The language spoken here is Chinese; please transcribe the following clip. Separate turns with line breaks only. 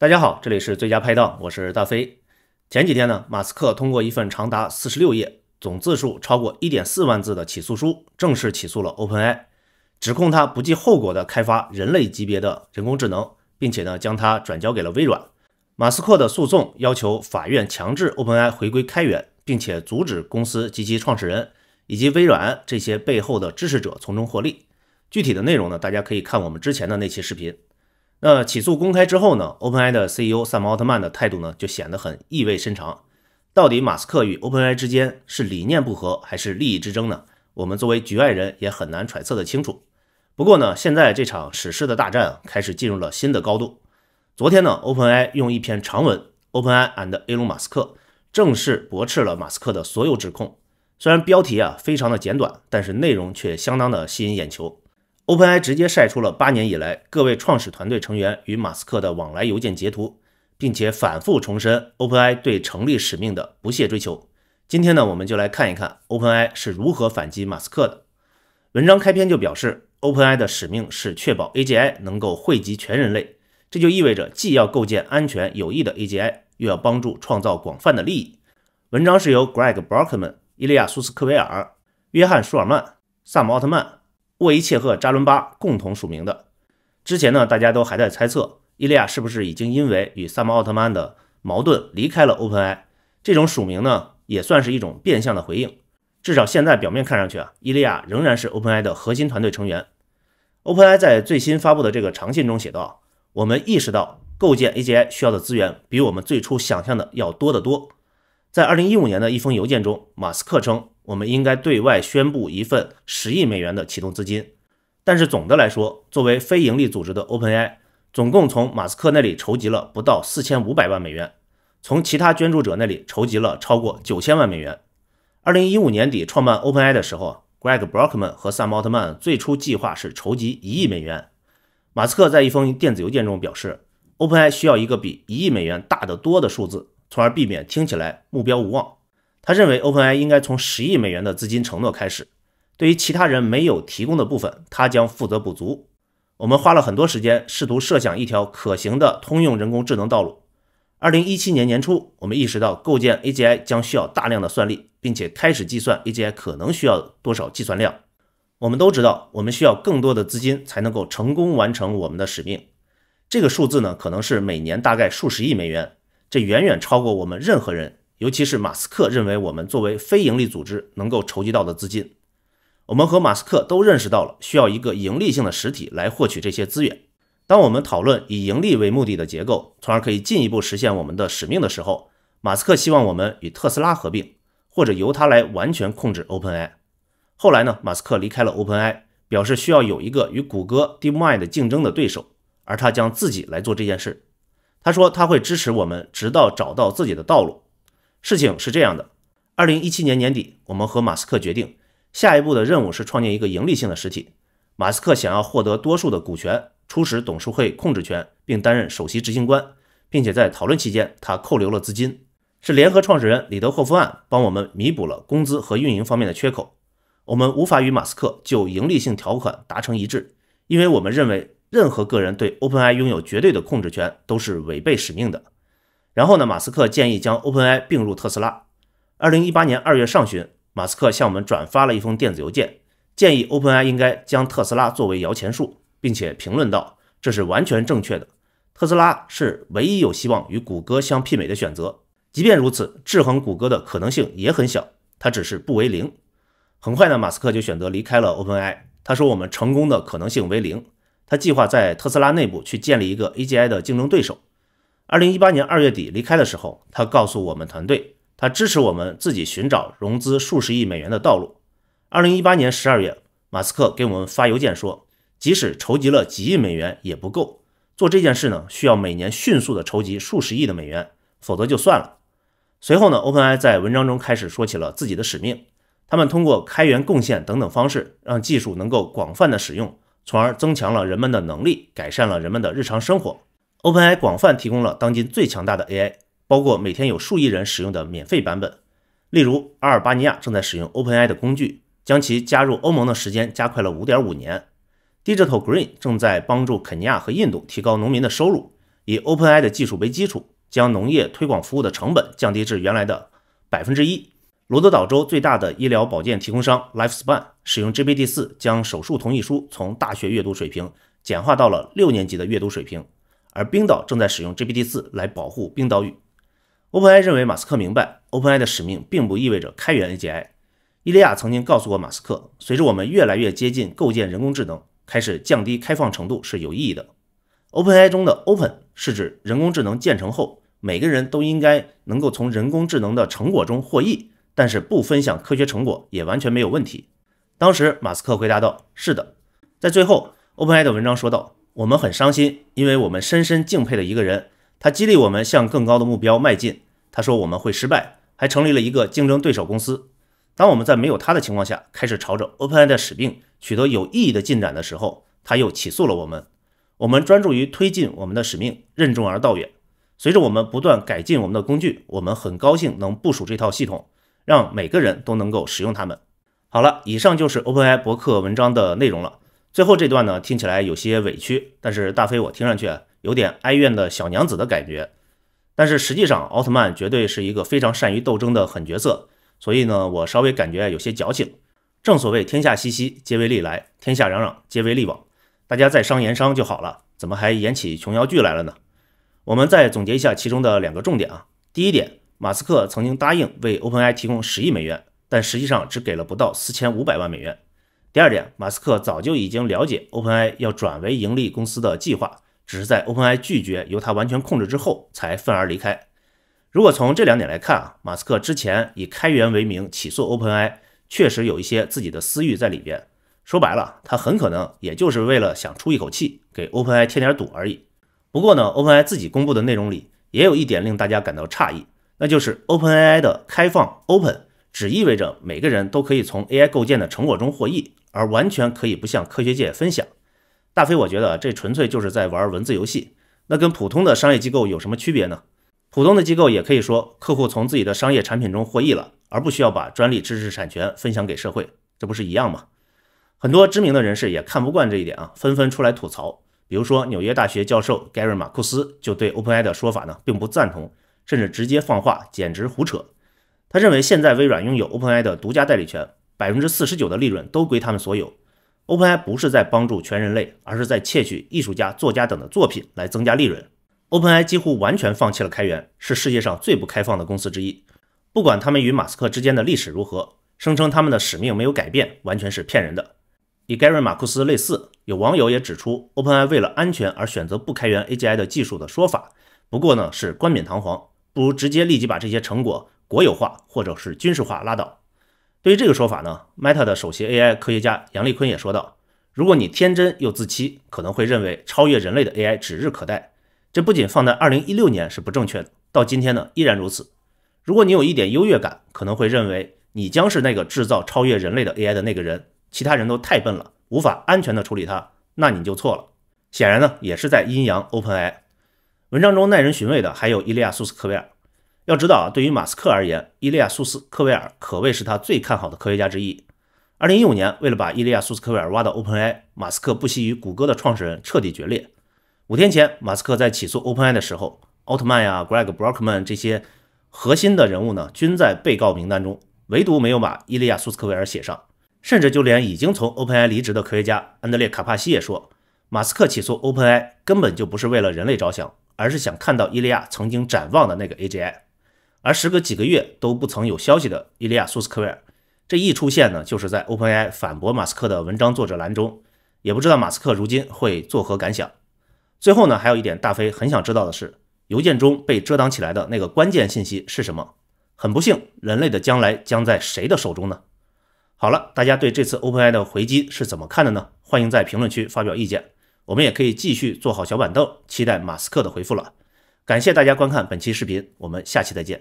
大家好，这里是最佳拍档，我是大飞。前几天呢，马斯克通过一份长达四十六页、总字数超过一点四万字的起诉书，正式起诉了 OpenAI，指控他不计后果地开发人类级别的人工智能，并且呢将它转交给了微软。马斯克的诉讼要求法院强制 OpenAI 回归开源，并且阻止公司及其创始人以及微软这些背后的支持者从中获利。具体的内容呢，大家可以看我们之前的那期视频。那起诉公开之后呢？OpenAI 的 CEO 萨姆奥特曼的态度呢，就显得很意味深长。到底马斯克与 OpenAI 之间是理念不合，还是利益之争呢？我们作为局外人也很难揣测的清楚。不过呢，现在这场史诗的大战啊，开始进入了新的高度。昨天呢，OpenAI 用一篇长文《OpenAI and Elon Musk》正式驳斥了马斯克的所有指控。虽然标题啊非常的简短，但是内容却相当的吸引眼球。OpenAI 直接晒出了八年以来各位创始团队成员与马斯克的往来邮件截图，并且反复重申 OpenAI 对成立使命的不懈追求。今天呢，我们就来看一看 OpenAI 是如何反击马斯克的。文章开篇就表示，OpenAI 的使命是确保 AGI 能够惠及全人类，这就意味着既要构建安全有益的 AGI，又要帮助创造广泛的利益。文章是由 Greg Brockman、伊利亚·苏斯科维尔、约翰·舒尔曼、萨姆·奥特曼。沃伊切赫扎伦巴共同署名的。之前呢，大家都还在猜测伊利亚是不是已经因为与萨姆奥特曼的矛盾离开了 OpenAI。这种署名呢，也算是一种变相的回应。至少现在表面看上去啊，伊利亚仍然是 OpenAI 的核心团队成员。OpenAI 在最新发布的这个长信中写道：“我们意识到构建 AGI 需要的资源比我们最初想象的要多得多。”在二零一五年的一封邮件中，马斯克称，我们应该对外宣布一份十亿美元的启动资金。但是总的来说，作为非营利组织的 OpenAI，总共从马斯克那里筹集了不到四千五百万美元，从其他捐助者那里筹集了超过九千万美元。二零一五年底创办 OpenAI 的时候，Greg Brockman 和 Sam Altman 最初计划是筹集一亿美元。马斯克在一封电子邮件中表示，OpenAI 需要一个比一亿美元大得多的数字。从而避免听起来目标无望。他认为 OpenAI 应该从十亿美元的资金承诺开始，对于其他人没有提供的部分，他将负责补足。我们花了很多时间试图设想一条可行的通用人工智能道路。二零一七年年初，我们意识到构建 AGI 将需要大量的算力，并且开始计算 AGI 可能需要多少计算量。我们都知道，我们需要更多的资金才能够成功完成我们的使命。这个数字呢，可能是每年大概数十亿美元。这远远超过我们任何人，尤其是马斯克认为我们作为非盈利组织能够筹集到的资金。我们和马斯克都认识到了需要一个盈利性的实体来获取这些资源。当我们讨论以盈利为目的的结构，从而可以进一步实现我们的使命的时候，马斯克希望我们与特斯拉合并，或者由他来完全控制 OpenAI。后来呢，马斯克离开了 OpenAI，表示需要有一个与谷歌 d e e p m i n d 竞争的对手，而他将自己来做这件事。他说他会支持我们，直到找到自己的道路。事情是这样的：二零一七年年底，我们和马斯克决定，下一步的任务是创建一个盈利性的实体。马斯克想要获得多数的股权，初始董事会控制权，并担任首席执行官，并且在讨论期间，他扣留了资金。是联合创始人里德霍夫案帮我们弥补了工资和运营方面的缺口。我们无法与马斯克就盈利性条款达成一致，因为我们认为。任何个人对 OpenAI 拥有绝对的控制权都是违背使命的。然后呢，马斯克建议将 OpenAI 并入特斯拉。二零一八年二月上旬，马斯克向我们转发了一封电子邮件，建议 OpenAI 应该将特斯拉作为摇钱树，并且评论道：“这是完全正确的。特斯拉是唯一有希望与谷歌相媲美的选择。即便如此，制衡谷歌的可能性也很小，它只是不为零。”很快呢，马斯克就选择离开了 OpenAI。他说：“我们成功的可能性为零。”他计划在特斯拉内部去建立一个 AGI 的竞争对手。二零一八年二月底离开的时候，他告诉我们团队，他支持我们自己寻找融资数十亿美元的道路。二零一八年十二月，马斯克给我们发邮件说，即使筹集了几亿美元也不够做这件事呢，需要每年迅速的筹集数十亿的美元，否则就算了。随后呢，OpenAI 在文章中开始说起了自己的使命，他们通过开源贡献等等方式，让技术能够广泛的使用。从而增强了人们的能力，改善了人们的日常生活。OpenAI 广泛提供了当今最强大的 AI，包括每天有数亿人使用的免费版本。例如，阿尔巴尼亚正在使用 OpenAI 的工具，将其加入欧盟的时间加快了5.5年。Digital Green 正在帮助肯尼亚和印度提高农民的收入，以 OpenAI 的技术为基础，将农业推广服务的成本降低至原来的百分之一。罗德岛州最大的医疗保健提供商 Lifespan。使用 GPT-4 将手术同意书从大学阅读水平简化到了六年级的阅读水平，而冰岛正在使用 GPT-4 来保护冰岛语。OpenAI 认为马斯克明白，OpenAI 的使命并不意味着开源 a i 伊利亚曾经告诉过马斯克，随着我们越来越接近构建人工智能，开始降低开放程度是有意义的。OpenAI 中的 “open” 是指人工智能建成后，每个人都应该能够从人工智能的成果中获益，但是不分享科学成果也完全没有问题。当时，马斯克回答道：“是的。”在最后，OpenAI 的文章说道：“我们很伤心，因为我们深深敬佩的一个人，他激励我们向更高的目标迈进。他说我们会失败，还成立了一个竞争对手公司。当我们在没有他的情况下开始朝着 OpenAI 的使命取得有意义的进展的时候，他又起诉了我们。我们专注于推进我们的使命，任重而道远。随着我们不断改进我们的工具，我们很高兴能部署这套系统，让每个人都能够使用它们。”好了，以上就是 OpenAI 博客文章的内容了。最后这段呢，听起来有些委屈，但是大飞我听上去有点哀怨的小娘子的感觉。但是实际上，奥特曼绝对是一个非常善于斗争的狠角色，所以呢，我稍微感觉有些矫情。正所谓天下熙熙，皆为利来；天下攘攘，皆为利往。大家在商言商就好了，怎么还演起琼瑶剧来了呢？我们再总结一下其中的两个重点啊。第一点，马斯克曾经答应为 OpenAI 提供十亿美元。但实际上只给了不到四千五百万美元。第二点，马斯克早就已经了解 OpenAI 要转为盈利公司的计划，只是在 OpenAI 拒绝由他完全控制之后，才愤而离开。如果从这两点来看啊，马斯克之前以开源为名起诉 OpenAI，确实有一些自己的私欲在里边。说白了，他很可能也就是为了想出一口气，给 OpenAI 添点堵而已。不过呢，OpenAI 自己公布的内容里也有一点令大家感到诧异，那就是 OpenAI 的开放 Open。只意味着每个人都可以从 AI 构建的成果中获益，而完全可以不向科学界分享。大飞，我觉得这纯粹就是在玩文字游戏。那跟普通的商业机构有什么区别呢？普通的机构也可以说客户从自己的商业产品中获益了，而不需要把专利、知识产权分享给社会，这不是一样吗？很多知名的人士也看不惯这一点啊，纷纷出来吐槽。比如说，纽约大学教授 Gary 马库斯就对 OpenAI 的说法呢并不赞同，甚至直接放话，简直胡扯。他认为现在微软拥有 OpenAI 的独家代理权，百分之四十九的利润都归他们所有。OpenAI 不是在帮助全人类，而是在窃取艺术家、作家等的作品来增加利润。OpenAI 几乎完全放弃了开源，是世界上最不开放的公司之一。不管他们与马斯克之间的历史如何，声称他们的使命没有改变，完全是骗人的。与 Gary 马库斯类似，有网友也指出，OpenAI 为了安全而选择不开源 AGI 的技术的说法，不过呢是冠冕堂皇，不如直接立即把这些成果。国有化或者是军事化拉倒。对于这个说法呢，Meta 的首席 AI 科学家杨立坤也说道：“如果你天真又自欺，可能会认为超越人类的 AI 指日可待。这不仅放在2016年是不正确的，到今天呢依然如此。如果你有一点优越感，可能会认为你将是那个制造超越人类的 AI 的那个人，其他人都太笨了，无法安全的处理它，那你就错了。显然呢，也是在阴阳 OpenAI 文章中耐人寻味的，还有伊利亚苏斯科维尔。”要知道啊，对于马斯克而言，伊利亚苏斯科维尔可谓是他最看好的科学家之一。二零一五年，为了把伊利亚苏斯科维尔挖到 OpenAI，马斯克不惜与谷歌的创始人彻底决裂。五天前，马斯克在起诉 OpenAI 的时候，奥特曼呀、Greg Brockman 这些核心的人物呢，均在被告名单中，唯独没有把伊利亚苏斯科维尔写上。甚至就连已经从 OpenAI 离职的科学家安德烈卡帕西也说，马斯克起诉 OpenAI 根本就不是为了人类着想，而是想看到伊利亚曾经展望的那个 AGI。而时隔几个月都不曾有消息的伊利亚苏斯科维尔，这一出现呢，就是在 OpenAI 反驳马斯克的文章作者栏中，也不知道马斯克如今会作何感想。最后呢，还有一点大飞很想知道的是，邮件中被遮挡起来的那个关键信息是什么？很不幸，人类的将来将在谁的手中呢？好了，大家对这次 OpenAI 的回击是怎么看的呢？欢迎在评论区发表意见。我们也可以继续做好小板凳，期待马斯克的回复了。感谢大家观看本期视频，我们下期再见。